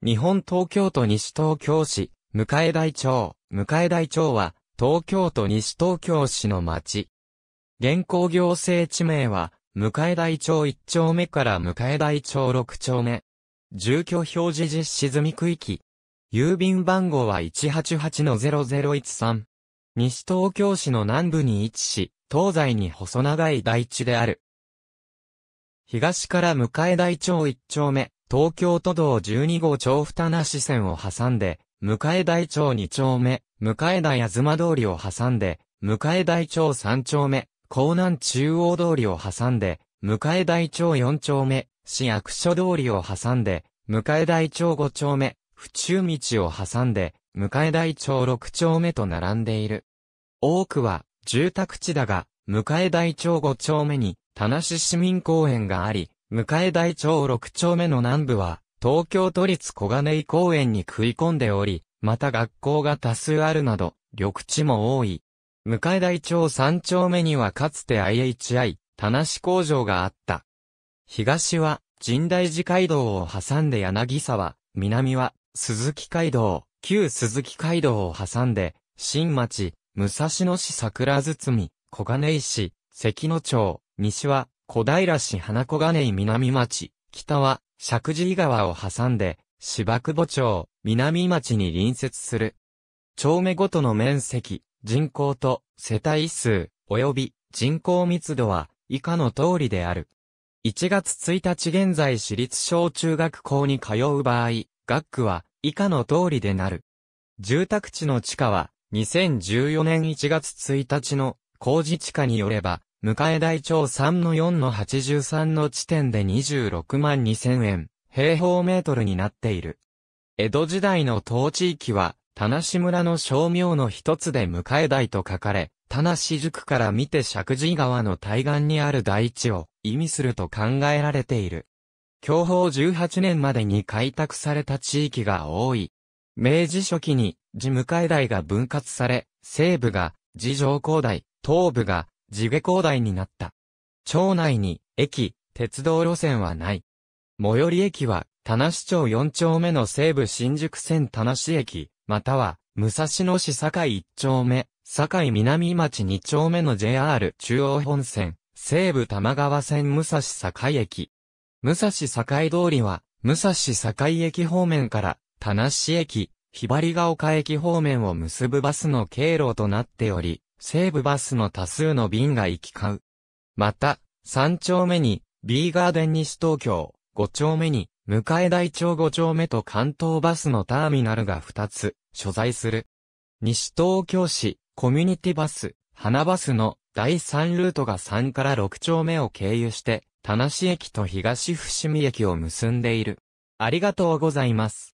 日本東京都西東京市、向台町、向台町は、東京都西東京市の町。現行行政地名は、向台町1丁目から向台町6丁目。住居表示実施済み区域。郵便番号は188-0013。西東京市の南部に位置し、東西に細長い台地である。東から向台町1丁目、東京都道12号町二名支線を挟んで、向台町2丁目、向台あず通りを挟んで、向台町3丁目、江南中央通りを挟んで、向台町4丁目、市役所通りを挟んで、向台町5丁目、府中道を挟んで、向台町6丁目と並んでいる。多くは、住宅地だが、向台町5丁目に、田無市民公園があり、迎え台町6丁目の南部は、東京都立小金井公園に食い込んでおり、また学校が多数あるなど、緑地も多い。迎え台町3丁目にはかつて IHI、田無工場があった。東は、神代寺街道を挟んで柳沢、南は、鈴木街道、旧鈴木街道を挟んで、新町、武蔵野市桜堤、小金井市、関野町、西は、小平市花小金井南町、北は、石神井川を挟んで、芝久保町、南町に隣接する。町目ごとの面積、人口と世帯数、及び人口密度は、以下の通りである。1月1日現在私立小中学校に通う場合、学区は以下の通りでなる。住宅地の地価は2014年1月1日の工事地価によれば迎え台町3の4の83の地点で26万2000円、平方メートルになっている。江戸時代の当地域は、田無村の商名の一つで迎え台と書かれ、田無宿から見て石神川の対岸にある大地を意味すると考えられている。享保18年までに開拓された地域が多い。明治初期に、地え台が分割され、西部が、地上高台、東部が、地下高台になった。町内に駅、鉄道路線はない。最寄り駅は、田無町4丁目の西部新宿線田無駅、または、武蔵野市堺1丁目、堺南町2丁目の JR 中央本線、西部玉川線武蔵堺駅。武蔵堺通りは、武蔵堺駅方面から、田無駅、ひばりが丘駅方面を結ぶバスの経路となっており、西武バスの多数の便が行き交う。また、3丁目に、ビーガーデン西東京、5丁目に、向え台町5丁目と関東バスのターミナルが2つ、所在する。西東京市、コミュニティバス、花バスの第3ルートが3から6丁目を経由して、田無駅と東伏見駅を結んでいる。ありがとうございます。